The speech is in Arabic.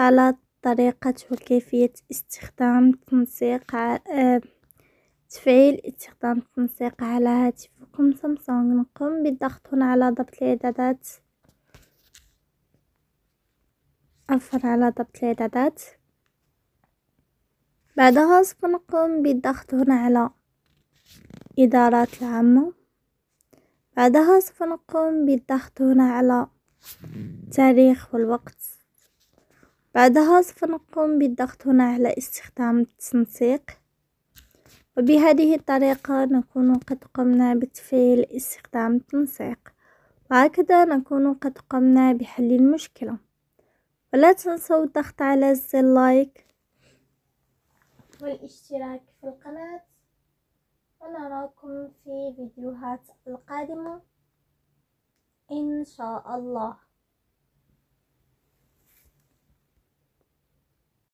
على طريقة وكيفية استخدام تنسيق آه، تفعيل استخدام التنسيق على هاتفكم سامسونج نقوم بالضغط هنا على ضبط الإعدادات عفوا على ضبط الإعدادات بعدها سوف نقوم بالضغط هنا على إدارات العامة بعدها سوف نقوم بالضغط هنا على التاريخ والوقت بعدها سوف نقوم بالضغط هنا على استخدام التنسيق وبهذه الطريقة نكون قد قمنا بتفعيل استخدام التنسيق وهكذا نكون قد قمنا بحل المشكلة ولا تنسوا الضغط على زر لايك والاشتراك في القناة ونراكم في فيديوهات القادمة إن شاء الله